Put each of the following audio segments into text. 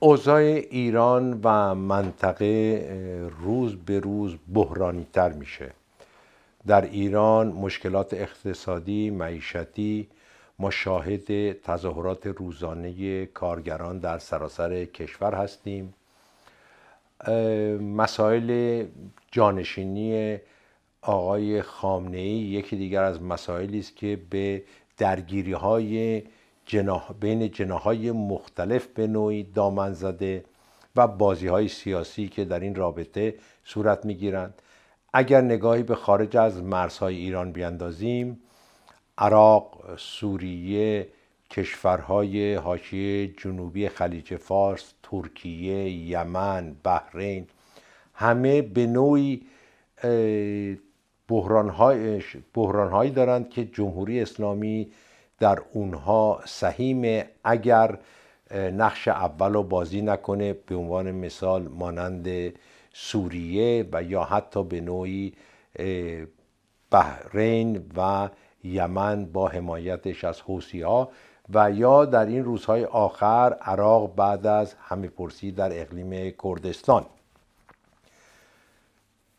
اوضاع ایران و منطقه روز به روز بحرانی تر میشه در ایران مشکلات اقتصادی، معیشتی مشاهد تظاهرات روزانه کارگران در سراسر کشور هستیم مسائل جانشینی آقای خامنه ای یکی دیگر از مسائلی است که به درگیری های جناح بین جناهای مختلف به نوعی دامن زده و بازی های سیاسی که در این رابطه صورت می گیرند. اگر نگاهی به خارج از مرزهای ایران بیندازیم عراق، سوریه، کشورهای حاشیه جنوبی خلیج فارس، ترکیه، یمن، بحرین همه به نوعی هایی دارند که جمهوری اسلامی در اونها سهیم اگر نقش اول رو بازی نکنه به عنوان مثال مانند سوریه و یا حتی به نوعی بحرین و یمن با حمایتش از حوسی ها و یا در این روزهای آخر عراق بعد از همه پرسی در اقلیم کردستان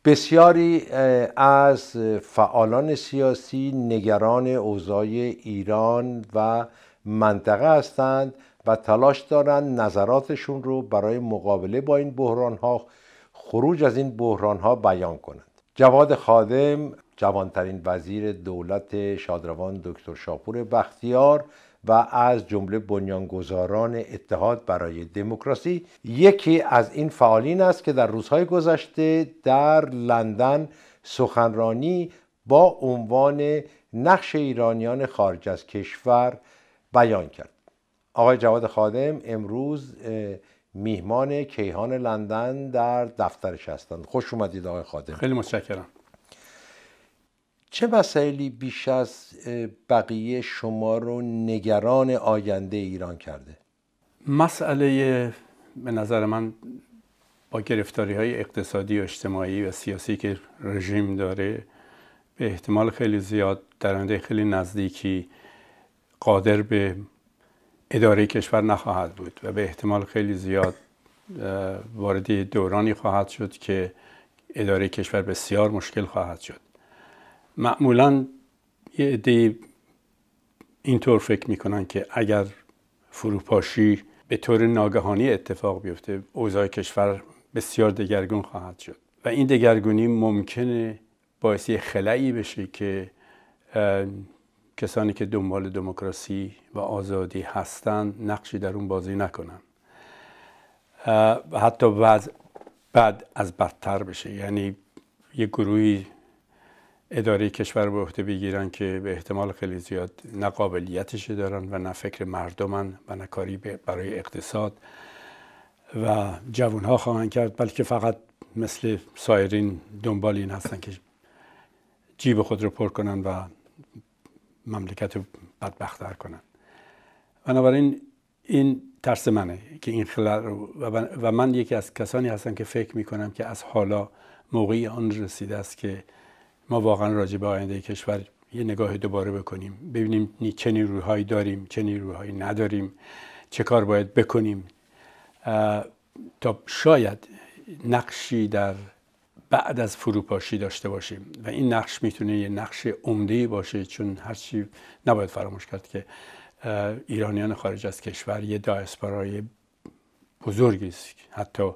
بسیاری از فعالان سیاسی نگران اوضاع ایران و منطقه هستند و تلاش دارند نظراتشون رو برای مقابله با این بحران ها خروج از این بحران ها بیان کنند جواد خادم جوانترین وزیر دولت شادروان دکتر شاپور بختیار و از جمله بنیانگذاران اتحاد برای دموکراسی یکی از این فعالین است که در روزهای گذشته در لندن سخنرانی با عنوان نقش ایرانیان خارج از کشور بیان کرد آقای جواد خادم امروز میهمان کیهان لندن در دفترش هستند خوش اومدید آقای خادم خیلی متشکرم چه وسایلی بیش از بقیه شما رو نگران آینده ایران کرده؟ مسئله به نظر من با گرفتاری های اقتصادی و اجتماعی و سیاسی که رژیم داره به احتمال خیلی زیاد در آینده خیلی نزدیکی قادر به اداره کشور نخواهد بود و به احتمال خیلی زیاد وارد دورانی خواهد شد که اداره کشور بسیار مشکل خواهد شد معمولا یه عده اینطور فکر میکنن که اگر فروپاشی به طور ناگهانی اتفاق بیفته اوضاع کشور بسیار دگرگون خواهد شد و این دگرگونی ممکنه باعث یه خلایی بشه که کسانی که دنبال دموکراسی و آزادی هستند نقشی در اون بازی نکنن حتی بعد از بدتر بشه یعنی یه گروهی اداره کشور به عهده بگیرن که به احتمال خیلی زیاد نه قابلیتش دارن و نه فکر مردمن و نه کاری برای اقتصاد و جوانها خواهند کرد بلکه فقط مثل سایرین دنبال این هستن که جیب خود رو پر کنن و مملکت رو بدبختتر کنن بنابراین این ترس منه که این و من یکی از کسانی هستم که فکر می کنم که از حالا موقعی آن رسیده است که ما واقعا راجع به آینده کشور یه نگاه دوباره بکنیم ببینیم چه نیروهایی داریم چه نیروهایی نداریم چه کار باید بکنیم تا شاید نقشی در بعد از فروپاشی داشته باشیم و این نقش میتونه یه نقش عمده باشه چون هرچی نباید فراموش کرد که ایرانیان خارج از کشور یه دایسپارای بزرگی است حتی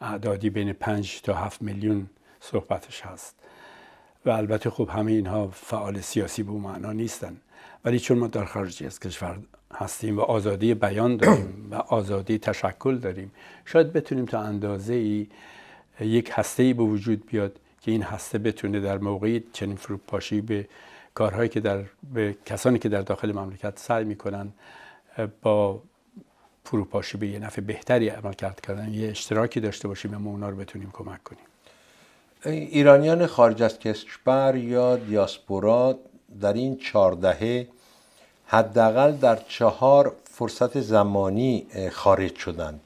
اعدادی بین 5 تا 7 میلیون صحبتش هست و البته خب همه اینها فعال سیاسی به معنا نیستن ولی چون ما در خارج از کشور هستیم و آزادی بیان داریم و آزادی تشکل داریم شاید بتونیم تا اندازه ای یک هسته ای به وجود بیاد که این هسته بتونه در موقعی چنین فروپاشی به کارهایی که در به کسانی که در داخل مملکت سعی میکنن با فروپاشی به یه نفع بهتری عمل کرد کردن یه اشتراکی داشته باشیم ما اونا رو بتونیم کمک کنیم ایرانیان خارج از کشور یا دیاسپورا در این چهار حداقل در چهار فرصت زمانی خارج شدند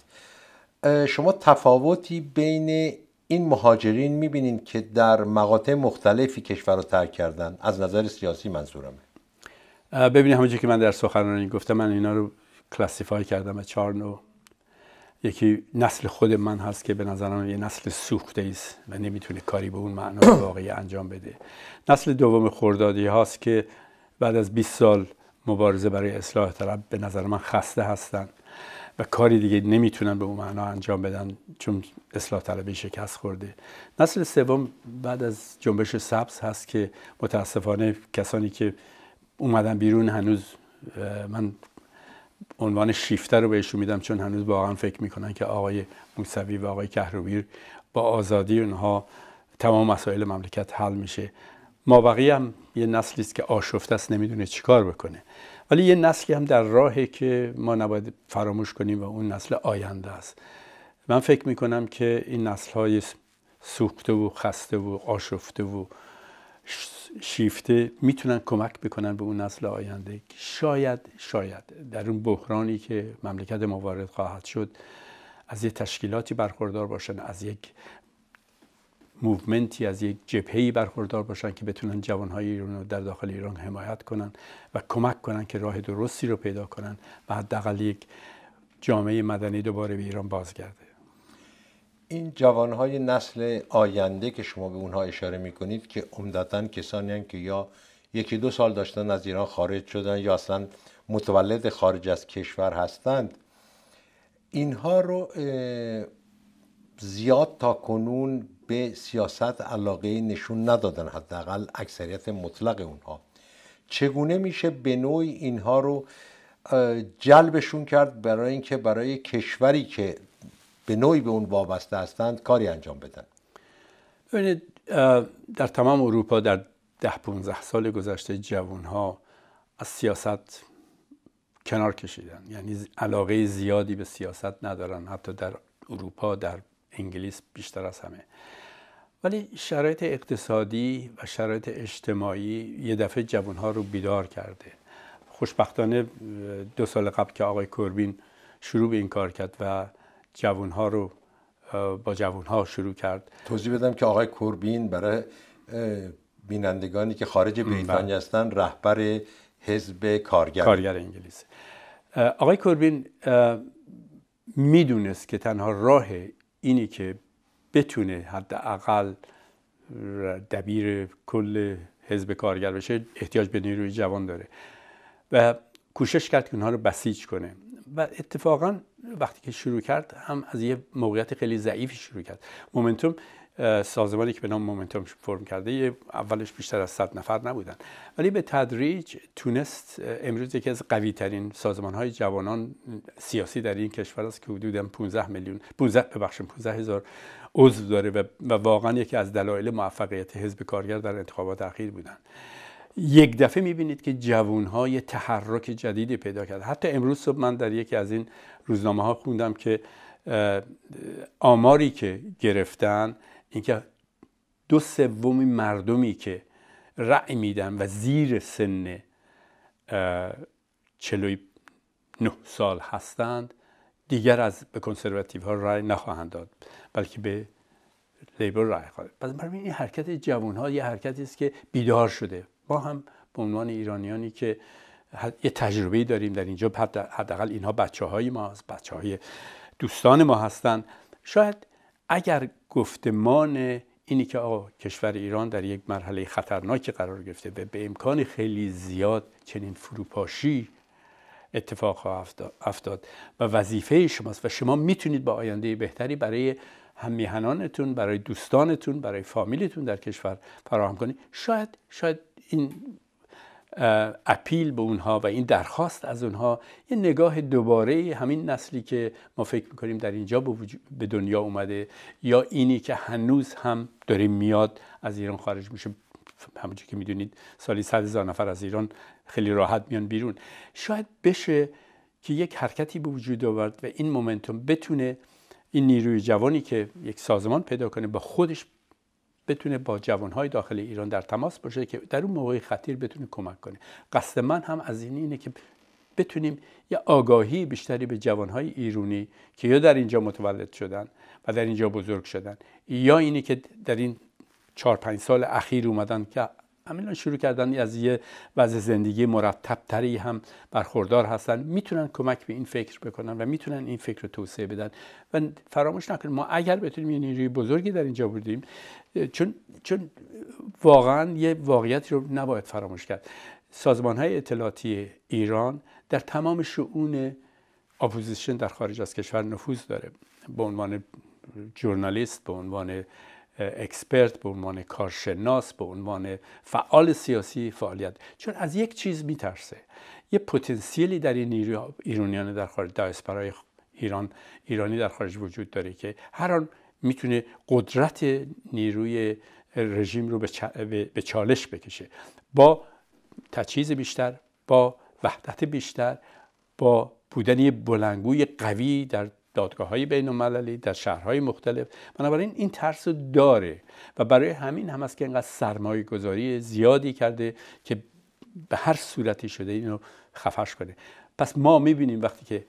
شما تفاوتی بین این مهاجرین میبینید که در مقاطع مختلفی کشور رو ترک کردند؟ از نظر سیاسی منظورمه ببینید همونجور که من در سخنرانی گفتم من اینا رو کلاسیفای کردم به چهار نوع یکی نسل خود من هست که به من یه نسل سوخته است و نمیتونه کاری به اون معنا واقعی انجام بده نسل دوم خوردادی هاست که بعد از 20 سال مبارزه برای اصلاح طلب به نظر من خسته هستند و کاری دیگه نمیتونن به اون معنا انجام بدن چون اصلاح طلبی شکست خورده نسل سوم بعد از جنبش سبز هست که متاسفانه کسانی که اومدن بیرون هنوز من عنوان شیفته رو بهشون میدم چون هنوز واقعا فکر میکنن که آقای موسوی و آقای کهروبیر با آزادی اونها تمام مسائل مملکت حل میشه ما بقیه هم یه نسلی است که آشفته است نمیدونه چیکار بکنه ولی یه نسلی هم در راهه که ما نباید فراموش کنیم و اون نسل آینده است من فکر میکنم که این نسل های سوخته و خسته و آشفته و شیفته میتونن کمک بکنن به اون نسل آینده که شاید شاید در اون بحرانی که مملکت ما وارد خواهد شد از یه تشکیلاتی برخوردار باشن از یک موومنتی از یک جبهه‌ای برخوردار باشن که بتونن جوانهای ایران رو در داخل ایران حمایت کنن و کمک کنن که راه درستی رو پیدا کنن و حداقل یک جامعه مدنی دوباره به ایران بازگرده این جوانهای نسل آینده که شما به اونها اشاره میکنید که عمدتا کسانی هستند که یا یکی دو سال داشتن از ایران خارج شدن یا اصلا متولد خارج از کشور هستند اینها رو زیاد تا کنون به سیاست علاقه نشون ندادن حداقل اکثریت مطلق اونها چگونه میشه به نوعی اینها رو جلبشون کرد برای اینکه برای کشوری که به نوعی به اون وابسته هستند کاری انجام بدن ببینید در تمام اروپا در ده 15 سال گذشته جوان ها از سیاست کنار کشیدن یعنی علاقه زیادی به سیاست ندارن حتی در اروپا در انگلیس بیشتر از همه ولی شرایط اقتصادی و شرایط اجتماعی یه دفعه جوانها رو بیدار کرده خوشبختانه دو سال قبل که آقای کوربین شروع به این کار کرد و جوانها رو با جوانها شروع کرد توضیح بدم که آقای کوربین برای بینندگانی که خارج بله. بریتانیا هستن رهبر حزب کارگر کارگر انگلیس آقای کوربین میدونست که تنها راه اینی که بتونه حداقل دبیر کل حزب کارگر بشه احتیاج به نیروی جوان داره و کوشش کرد که اونها رو بسیج کنه و اتفاقا وقتی که شروع کرد هم از یه موقعیت خیلی ضعیفی شروع کرد مومنتوم سازمانی که به نام مومنتوم فرم کرده اولش بیشتر از صد نفر نبودن ولی به تدریج تونست امروز یکی از قوی ترین سازمان های جوانان سیاسی در این کشور است که حدودا 15 میلیون 15 ببخشید 15 هزار عضو داره و, و واقعا یکی از دلایل موفقیت حزب کارگر در انتخابات اخیر بودن یک دفعه میبینید که جوون تحرک جدیدی پیدا کرد حتی امروز صبح من در یکی از این روزنامه ها خوندم که آماری که گرفتن اینکه دو سوم مردمی که رأی میدن و زیر سن 49 سال هستند دیگر از به کنسرواتیو ها رأی نخواهند داد بلکه به لیبر رأی خواهد پس برای این حرکت جوان ها یه حرکتی است که بیدار شده ما هم به عنوان ایرانیانی که یه تجربه داریم در اینجا حداقل اینها بچه های ما از بچه های دوستان ما هستند شاید اگر گفتمان اینی که آقا کشور ایران در یک مرحله خطرناکی قرار گرفته به, به امکان خیلی زیاد چنین فروپاشی اتفاق افتاد و وظیفه شماست و شما میتونید با آینده بهتری برای هممیهنانتون برای دوستانتون برای فامیلتون در کشور فراهم کنید شاید شاید این اپیل به اونها و این درخواست از اونها یه نگاه دوباره همین نسلی که ما فکر میکنیم در اینجا به دنیا اومده یا اینی که هنوز هم داره میاد از ایران خارج میشه همونجور که میدونید سالی صد هزار نفر از ایران خیلی راحت میان بیرون شاید بشه که یک حرکتی به وجود آورد و این مومنتوم بتونه این نیروی جوانی که یک سازمان پیدا کنه با خودش بتونه با جوانهای داخل ایران در تماس باشه که در اون موقع خطیر بتونه کمک کنه قصد من هم از این اینه که بتونیم یه آگاهی بیشتری به جوانهای ایرانی که یا در اینجا متولد شدن و در اینجا بزرگ شدن یا اینی که در این چهار پنج سال اخیر اومدن که همینان شروع کردن از یه وضع زندگی تری هم برخوردار هستن میتونن کمک به این فکر بکنن و میتونن این فکر رو توسعه بدن و فراموش نکنیم ما اگر بتونیم یه نیروی بزرگی در اینجا بودیم چون, چون واقعا یه واقعیتی رو نباید فراموش کرد سازمان های اطلاعاتی ایران در تمام شعون اپوزیشن در خارج از کشور نفوذ داره به عنوان جورنالیست به عنوان اکسپرت به عنوان کارشناس به عنوان فعال سیاسی فعالیت چون از یک چیز میترسه یه پتانسیلی در این ایرانیان در خارج دایسپرای ایران ایرانی در خارج وجود داره که هر آن میتونه قدرت نیروی رژیم رو به چالش بکشه با تجهیز بیشتر با وحدت بیشتر با بودن یه بلنگوی قوی در دادگاه های بین در شهرهای مختلف بنابراین این ترس داره و برای همین هم است که اینقدر سرمایه گذاری زیادی کرده که به هر صورتی شده اینو خفش کنه پس ما میبینیم وقتی که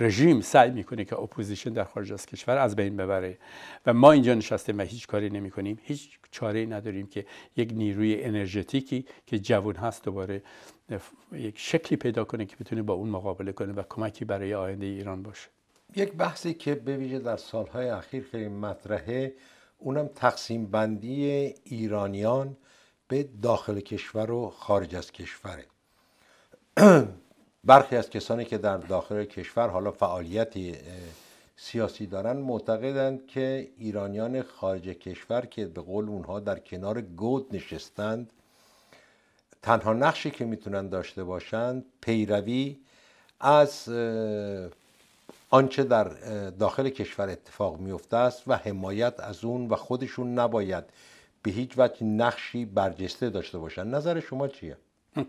رژیم سعی میکنه که اپوزیشن در خارج از کشور از بین ببره و ما اینجا نشستیم و هیچ کاری نمیکنیم هیچ چاره ای نداریم که یک نیروی انرژتیکی که جوون هست دوباره یک شکلی پیدا کنه که بتونه با اون مقابله کنه و کمکی برای آینده ایران باشه یک بحثی که به ویژه در سالهای اخیر خیلی مطرحه اونم تقسیم بندی ایرانیان به داخل کشور و خارج از کشوره برخی از کسانی که در داخل کشور حالا فعالیت سیاسی دارن معتقدند که ایرانیان خارج کشور که به قول اونها در کنار گود نشستند تنها نقشی که میتونن داشته باشند پیروی از آنچه در داخل کشور اتفاق میفته است و حمایت از اون و خودشون نباید به هیچ وجه نقشی برجسته داشته باشن نظر شما چیه؟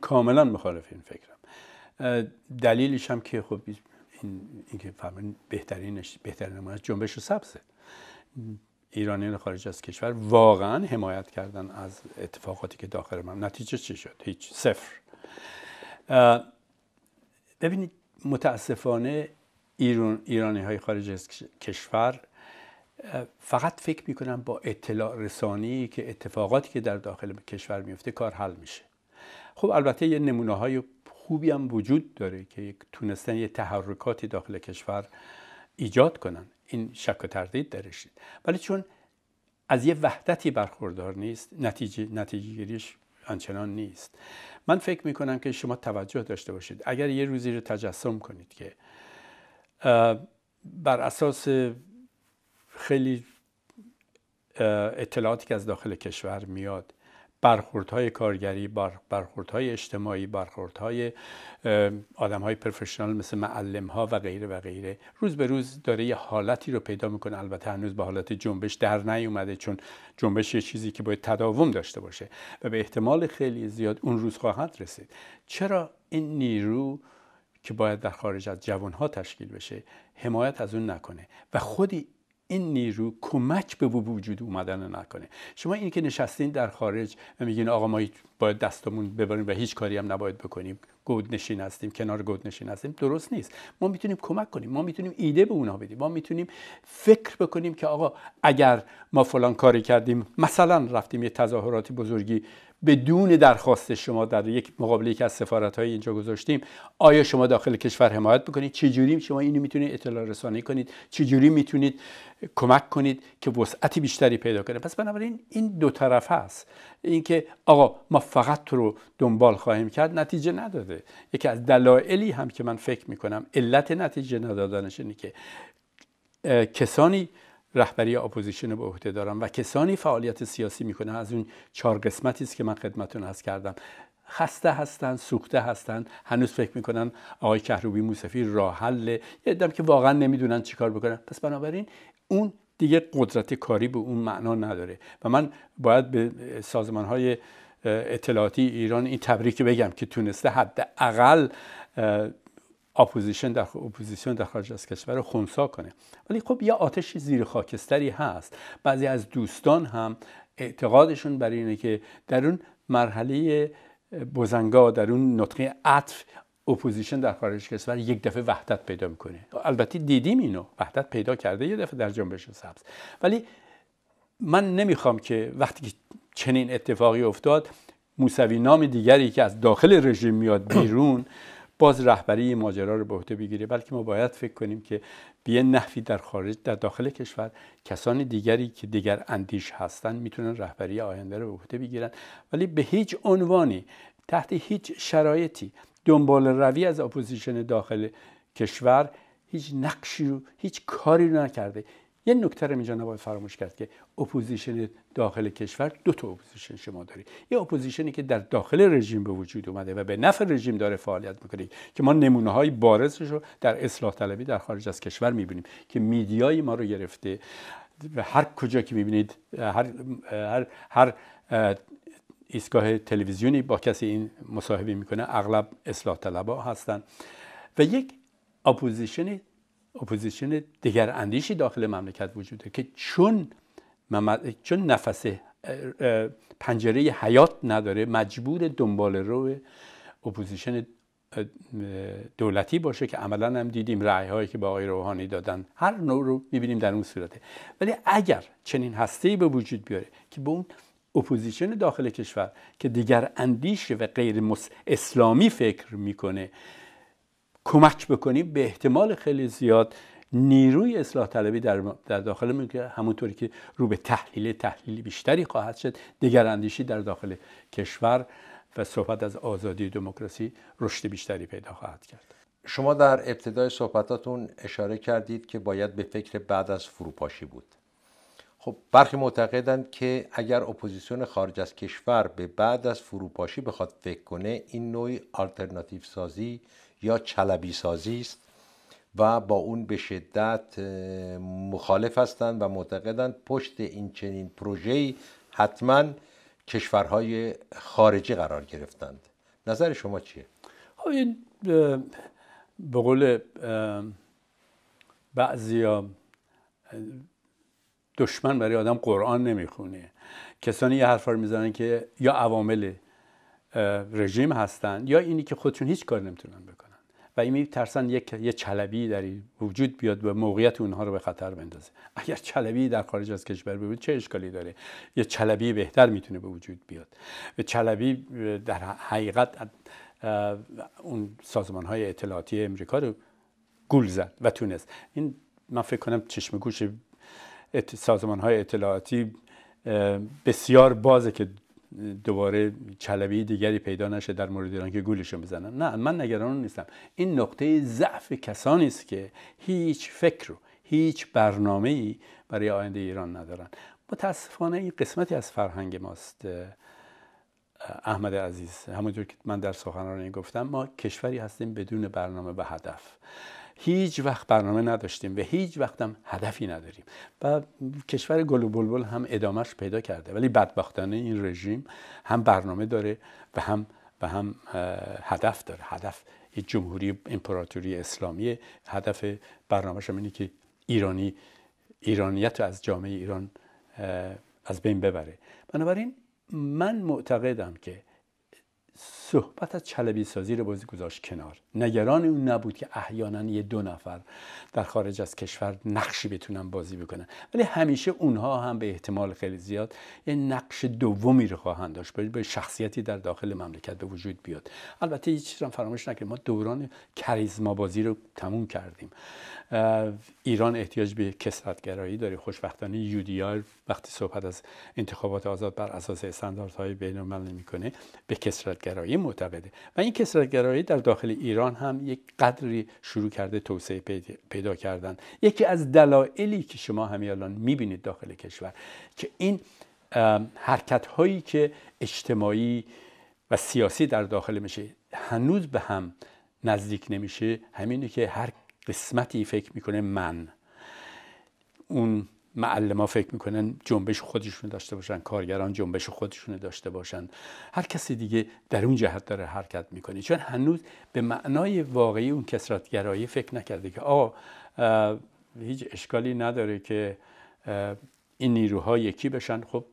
کاملا مخالف این فکرم دلیلش هم که خب این, این که فرمین بهترینش بهترین نمونه جنبش سبزه ایرانیان خارج از کشور واقعا حمایت کردن از اتفاقاتی که داخل من نتیجه چی شد هیچ صفر ببینید متاسفانه ایران ایرانی های خارج از کشور فقط فکر میکنن با اطلاع رسانی که اتفاقاتی که در داخل کشور میفته کار حل میشه خب البته یه نمونه های خوبی هم وجود داره که تونستن یه تحرکاتی داخل کشور ایجاد کنن این شک و تردید درش ولی چون از یه وحدتی برخوردار نیست نتیجه نتیجه گیریش آنچنان نیست من فکر میکنم که شما توجه داشته باشید اگر یه روزی رو تجسم کنید که بر اساس خیلی اطلاعاتی که از داخل کشور میاد برخوردهای کارگری برخوردهای اجتماعی برخوردهای آدمهای پروفشنال مثل معلم ها و غیره و غیره روز به روز داره یه حالتی رو پیدا میکنه البته هنوز به حالت جنبش در نیومده چون جنبش یه چیزی که باید تداوم داشته باشه و به احتمال خیلی زیاد اون روز خواهد رسید چرا این نیرو که باید در خارج از جوانها تشکیل بشه حمایت از اون نکنه و خودی این نیرو کمک به وجود اومدن نکنه شما این که نشستین در خارج و میگین آقا ما باید دستمون ببریم و هیچ کاری هم نباید بکنیم گود نشین هستیم کنار گود نشین هستیم درست نیست ما میتونیم کمک کنیم ما میتونیم ایده به اونها بدیم ما میتونیم فکر بکنیم که آقا اگر ما فلان کاری کردیم مثلا رفتیم یه تظاهرات بزرگی بدون درخواست شما در یک مقابل که از سفارت های اینجا گذاشتیم آیا شما داخل کشور حمایت بکنید چجوری شما اینو میتونید اطلاع رسانی کنید چجوری میتونید کمک کنید که وسعت بیشتری پیدا کنه پس بنابراین این دو طرف هست اینکه آقا ما فقط تو رو دنبال خواهیم کرد نتیجه نداده یکی از دلایلی هم که من فکر میکنم علت نتیجه ندادنش اینه که کسانی رهبری اپوزیشن رو به عهده دارم و کسانی فعالیت سیاسی میکنن از اون چهار قسمتی است که من خدمتتون عرض کردم خسته هستن سوخته هستن هنوز فکر میکنن آقای کهروبی موسفی راه حل یه که واقعا نمیدونن چیکار بکنن پس بنابراین اون دیگه قدرت کاری به اون معنا نداره و من باید به سازمان های اطلاعاتی ایران این تبریک بگم که تونسته حداقل اپوزیشن در خارج از کشور رو خونسا کنه ولی خب یه آتش زیر خاکستری هست بعضی از دوستان هم اعتقادشون برای اینه که در اون مرحله بزنگا در اون نطقه عطف اپوزیشن در خارج کشور یک دفعه وحدت پیدا میکنه البته دیدیم اینو وحدت پیدا کرده یک دفعه در جنبش سبز ولی من نمیخوام که وقتی چنین اتفاقی افتاد موسوی نام دیگری که از داخل رژیم میاد بیرون باز رهبری ماجرا رو به عهده بگیره بلکه ما باید فکر کنیم که به نحوی در خارج در داخل کشور کسان دیگری که دیگر اندیش هستند میتونن رهبری آینده رو به عهده بگیرن ولی به هیچ عنوانی تحت هیچ شرایطی دنبال روی از اپوزیشن داخل کشور هیچ نقشی رو هیچ کاری رو نکرده یه نکته رو اینجا نباید فراموش کرد که اپوزیشن داخل کشور دو تا اپوزیشن شما دارید یه اپوزیشنی که در داخل رژیم به وجود اومده و به نفع رژیم داره فعالیت میکنه که ما نمونه های بارزش رو در اصلاح طلبی در خارج از کشور میبینیم که میدیای ما رو گرفته و هر کجا که میبینید هر هر, هر ایستگاه تلویزیونی با کسی این مصاحبه میکنه اغلب اصلاح هستن و یک اپوزیشنی اپوزیسیون دیگر اندیشی داخل مملکت وجوده که چون چون نفس پنجره حیات نداره مجبور دنبال رو اپوزیشن دولتی باشه که عملا هم دیدیم رعی هایی که به آقای روحانی دادن هر نوع رو میبینیم در اون صورته ولی اگر چنین هسته به وجود بیاره که به اون اپوزیشن داخل کشور که دیگر اندیش و غیر اسلامی فکر میکنه کمک بکنیم به احتمال خیلی زیاد نیروی اصلاح طلبی در, داخل مملکت همونطوری که رو به تحلیل تحلیلی بیشتری خواهد شد دیگر اندیشی در داخل کشور و صحبت از آزادی دموکراسی رشد بیشتری پیدا خواهد کرد شما در ابتدای صحبتاتون اشاره کردید که باید به فکر بعد از فروپاشی بود خب برخی معتقدند که اگر اپوزیسیون خارج از کشور به بعد از فروپاشی بخواد فکر کنه این نوعی آلترناتیو سازی یا چلبی سازی است و با اون به شدت مخالف هستند و معتقدند پشت این چنین پروژه‌ای حتما کشورهای خارجی قرار گرفتند نظر شما چیه خب این به قول بعضیا دشمن برای آدم قرآن نمیخونه کسانی یه حرفا رو میزنن که یا عوامل رژیم هستند یا اینی که خودشون هیچ کار نمیتونن بکنن و این میترسن یک یه چلبی در وجود بیاد و موقعیت اونها رو به خطر بندازه اگر چلبی در خارج از کشور بود چه اشکالی داره یه چلبی بهتر میتونه به وجود بیاد و چلبی در حقیقت اون سازمان های اطلاعاتی امریکا رو گول زد و تونست این من فکر کنم چشم گوش سازمان های اطلاعاتی بسیار بازه که دوباره چلبی دیگری پیدا نشه در مورد ایران که گولشون بزنن نه من نگران نیستم این نقطه ضعف کسانی است که هیچ فکر و هیچ برنامه ای برای آینده ایران ندارن متاسفانه این قسمتی از فرهنگ ماست احمد عزیز همونطور که من در سخنرانی گفتم ما کشوری هستیم بدون برنامه و هدف هیچ وقت برنامه نداشتیم و هیچ هم هدفی نداریم و کشور گل و بلبل هم ادامهش پیدا کرده ولی بدبختانه این رژیم هم برنامه داره و هم و هم هدف داره هدف جمهوری امپراتوری اسلامی هدف برنامهش هم اینه که ایرانی ایرانیت رو از جامعه ایران از بین ببره بنابراین من معتقدم که صحبت از چلبی سازی رو بازی گذاشت کنار نگران اون نبود که احیانا یه دو نفر در خارج از کشور نقشی بتونن بازی بکنن ولی همیشه اونها هم به احتمال خیلی زیاد یه نقش دومی رو خواهند داشت به شخصیتی در داخل مملکت به وجود بیاد البته هیچ چیز فراموش نکنیم ما دوران کریزما بازی رو تموم کردیم ایران احتیاج به کسرتگرایی داره خوشبختانه یودیار وقتی صحبت از انتخابات آزاد بر اساس استانداردهای بین‌المللی می‌کنه به کسرت کسرتگرایی معتقده و این کسرتگرایی در داخل ایران هم یک قدری شروع کرده توسعه پیدا کردن یکی از دلایلی که شما همین الان میبینید داخل کشور که این حرکت هایی که اجتماعی و سیاسی در داخل میشه هنوز به هم نزدیک نمیشه همینه که هر قسمتی فکر میکنه من اون معلم فکر میکنن جنبش خودشون داشته باشن کارگران جنبش خودشون داشته باشن هر کسی دیگه در اون جهت داره حرکت میکنه چون هنوز به معنای واقعی اون کسرتگرایی فکر نکرده که آه, هیچ اشکالی نداره که این نیروها یکی بشن خب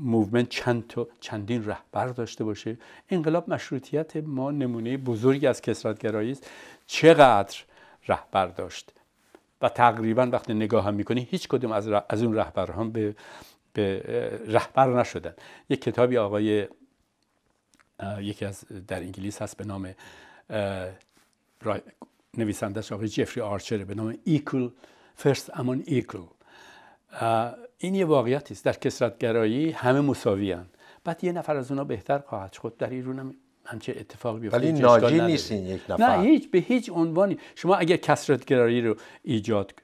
موومنت چند تا چندین رهبر داشته باشه انقلاب مشروطیت ما نمونه بزرگی از کسرتگرایی است چقدر رهبر داشت و تقریبا وقتی نگاه هم میکنی هیچ کدوم از, از اون رهبران به, به رهبر نشدن یک کتابی آقای یکی از در انگلیس هست به نام نویسندش آقای جفری آرچره به نام ایکل فرست امان ایکل این یه واقعیت است در کسرتگرایی همه مساوی هن. بعد یه نفر از اونا بهتر خواهد شد در ایران هم همچه اتفاقی بیفته ولی ناجی نیستین یک نفر نه هیچ به هیچ عنوانی شما اگر گرایی رو ایجاد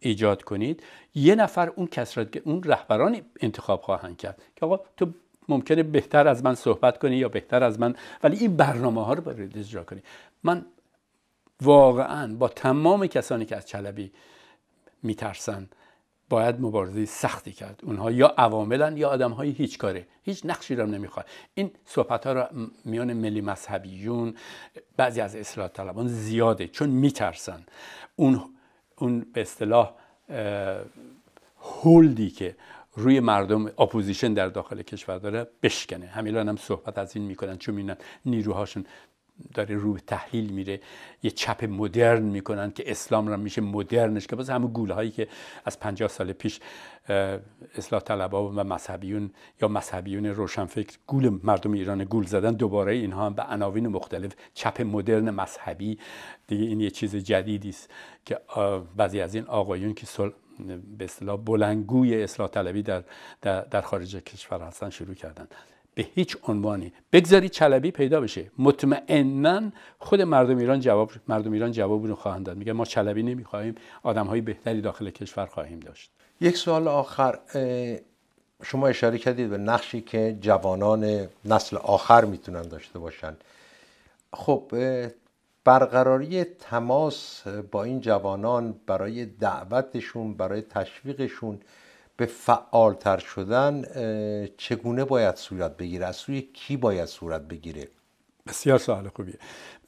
ایجاد کنید یه نفر اون کسرت اون رهبران انتخاب خواهند کرد که آقا تو ممکنه بهتر از من صحبت کنی یا بهتر از من ولی این برنامه ها رو باید اجرا کنی من واقعا با تمام کسانی که از چلبی میترسن باید مبارزه سختی کرد اونها یا عواملن یا آدم های هیچ کاره هیچ نقشی رو نمیخواد این صحبت ها را میان ملی مذهبیون بعضی از اصلاح طلبان زیاده چون میترسن اون اون به اصطلاح هولدی که روی مردم اپوزیشن در داخل کشور داره بشکنه همیلان هم صحبت از این میکنن چون میبینن نیروهاشون داره رو به تحلیل میره یه چپ مدرن میکنن که اسلام را میشه مدرنش که باز همه گول هایی که از 50 سال پیش اصلاح طلبها و مذهبیون یا مذهبیون روشنفکر گول مردم ایران گول زدن دوباره اینها هم به عناوین مختلف چپ مدرن مذهبی دیگه این یه چیز جدیدی است که بعضی از این آقایون که سل... به اصطلاح بلنگوی اصلاح طلبی در, در, در خارج کشور هستن شروع کردن به هیچ عنوانی بگذاری چلبی پیدا بشه مطمئنا خود مردم ایران جواب مردم ایران جواب رو خواهند داد میگه ما چلبی نمیخوایم. آدم های بهتری داخل کشور خواهیم داشت یک سوال آخر شما اشاره کردید به نقشی که جوانان نسل آخر میتونن داشته باشن خب برقراری تماس با این جوانان برای دعوتشون برای تشویقشون به فعالتر شدن چگونه باید صورت بگیره از سوی کی باید صورت بگیره بسیار سوال خوبیه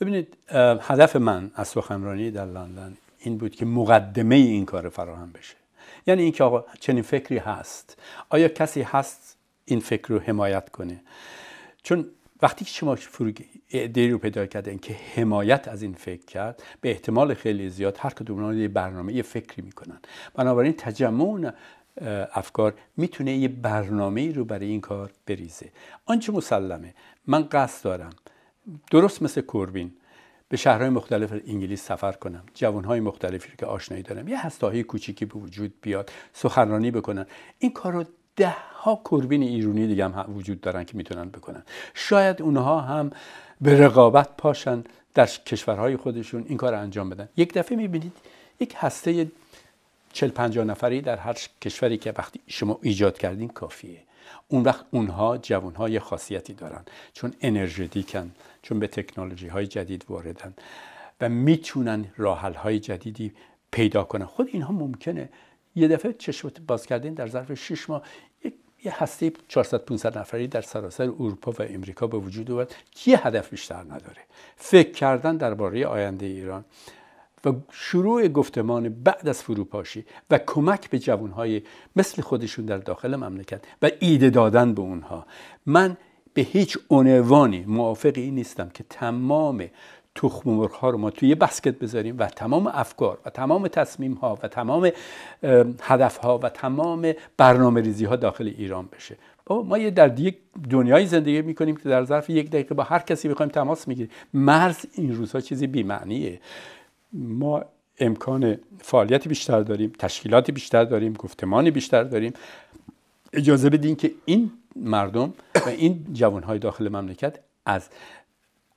ببینید هدف من از سخنرانی در لندن این بود که مقدمه این کار فراهم بشه یعنی اینکه آقا چنین فکری هست آیا کسی هست این فکر رو حمایت کنه چون وقتی که شما فروگی رو پیدا این که حمایت از این فکر کرد به احتمال خیلی زیاد هر کدوم یه برنامه یه فکری میکنن بنابراین تجمع افکار میتونه یه برنامه ای رو برای این کار بریزه آنچه مسلمه من قصد دارم درست مثل کوربین به شهرهای مختلف انگلیس سفر کنم جوانهای مختلفی که آشنایی دارم یه هستاهای کوچیکی به وجود بیاد سخنرانی بکنن این کار رو ده ها کوربین ایرونی دیگه هم وجود دارن که میتونن بکنن شاید اونها هم به رقابت پاشن در کشورهای خودشون این کار رو انجام بدن یک دفعه میبینید یک هسته چل پنجاه نفری در هر کشوری که وقتی شما ایجاد کردین کافیه اون وقت اونها جوانهای خاصیتی دارن چون انرژتیکن چون به تکنولوژی های جدید واردن و میتونن راحل های جدیدی پیدا کنن خود اینها ممکنه یه دفعه چشم باز کردین در ظرف 6 ماه یه هسته 400 500 نفری در سراسر اروپا و امریکا به وجود بود. کی هدف بیشتر نداره فکر کردن درباره آینده ایران و شروع گفتمان بعد از فروپاشی و کمک به جوانهای مثل خودشون در داخل مملکت و ایده دادن به اونها من به هیچ عنوانی موافق این نیستم که تمام تخم مرغ ها رو ما توی بسکت بذاریم و تمام افکار و تمام تصمیم ها و تمام هدف ها و تمام برنامه ریزی ها داخل ایران بشه ما یه در یک دنیای زندگی میکنیم که در ظرف یک دقیقه با هر کسی بخوایم تماس میگیریم مرز این روزها چیزی بیمعنیه ما امکان فعالیت بیشتر داریم تشکیلات بیشتر داریم گفتمانی بیشتر داریم اجازه بدین که این مردم و این جوانهای داخل مملکت از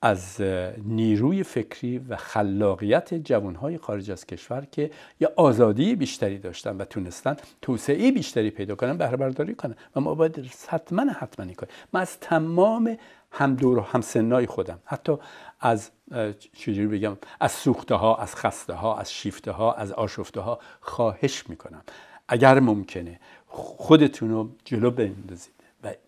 از نیروی فکری و خلاقیت جوانهای خارج از کشور که یا آزادی بیشتری داشتن و تونستن توسعه بیشتری پیدا کنن بهره برداری کنن و ما باید حتما حتما کنیم من از تمام هم دور و همسنای خودم حتی از چجوری بگم از سوخته ها از خسته ها از شیفته ها از آشفته ها خواهش میکنم اگر ممکنه خودتون رو جلو بندازید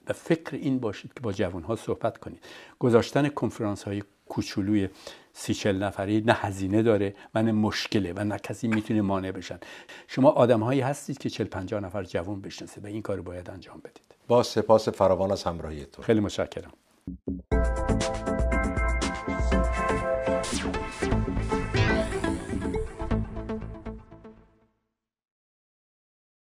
و فکر این باشید که با ها صحبت کنید گذاشتن کنفرانس های کوچولوی سی چل نفری نه هزینه داره و نه مشکله و نه کسی میتونه مانع بشن شما آدم هایی هستید که چل پنجاه نفر جوان بشنسه و این کار باید انجام بدید با سپاس فراوان از همراهیتون خیلی متشکرم